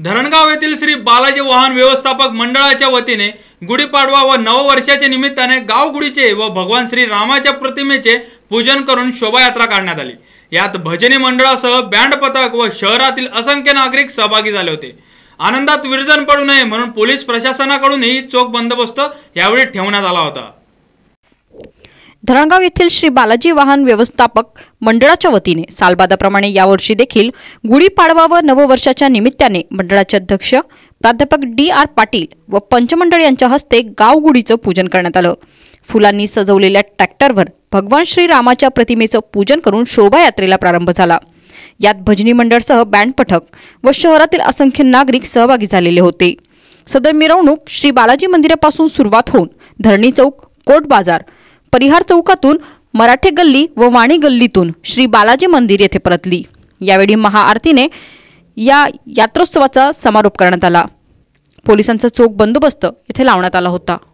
धरणगाव येथील श्री बालाजी वाहन व्यवस्थापक मंडळाच्या वतीने गुढीपाडवा व नववर्षाच्या निमित्ताने गावगुडीचे व भगवान श्री रामाच्या प्रतिमेचे पूजन करून शोभायात्रा काढण्यात आली यात भजनी मंडळासह बँड पथक व शहरातील असंख्य नागरिक सहभागी झाले होते आनंदात विरजन पडू नये म्हणून पोलीस प्रशासनाकडूनही चोख बंदोबस्त यावेळी ठेवण्यात आला होता धरणगाव येथील श्री बालाजी वाहन व्यवस्थापक मंडळाच्या वतीने सालबादाप्रमाणे यावर्षी देखील गुढीपाडवा व नववर्षाच्या निमित्ताने मंडळाचे अध्यक्ष प्राध्यापक डी आर पाटील व पंचमंडळ यांच्या हस्ते गावगुढीचं पूजन करण्यात आलं फुलांनी सजवलेल्या ट्रॅक्टरवर भगवान श्री रामाच्या प्रतिमेचं पूजन करून शोभायात्रेला प्रारंभ झाला यात भजनी मंडळसह बँड पथक व शहरातील असंख्य नागरिक सहभागी झालेले होते सदर मिरवणूक श्री बालाजी मंदिरापासून सुरुवात होऊन धरणी चौक कोट बाजार परिहार चौकातून मराठे गल्ली व वाणी गल्लीतून श्री बालाजी मंदिर येथे परतली यावेळी महाआरतीने या यात्रोत्सवाचा समारोप करण्यात आला पोलिसांचा चोख बंदोबस्त येथे लावण्यात आला होता